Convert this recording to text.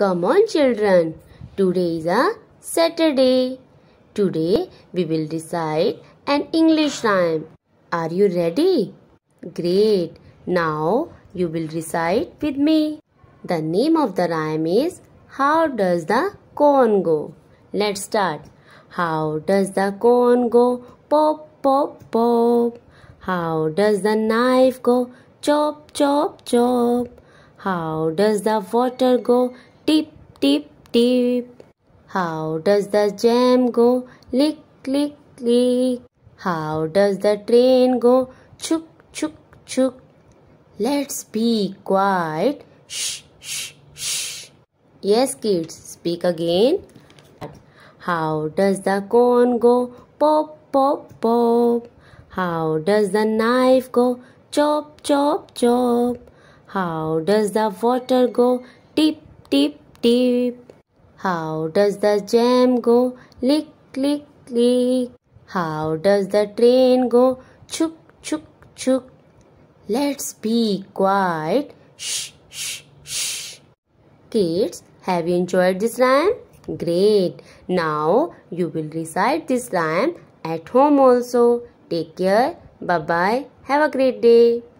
Come on children, today is a Saturday. Today we will recite an English rhyme. Are you ready? Great. Now you will recite with me. The name of the rhyme is How Does the Corn Go? Let's start. How does the corn go? Pop, pop, pop. How does the knife go? Chop, chop, chop. How does the water go? Tip, tip, tip. How does the jam go? Lick, lick, lick. How does the train go? Chuk, chuk, chuk. Let's be quiet. Shh, shh, shh. Yes, kids, speak again. How does the corn go? Pop, pop, pop. How does the knife go? Chop, chop, chop. How does the water go? Tip, tip tip. How does the jam go? Lick click click. How does the train go? Chuk chuk chuk. Let's be quiet. Shh shh shh. Kids, have you enjoyed this rhyme? Great. Now you will recite this rhyme at home also. Take care. Bye bye. Have a great day.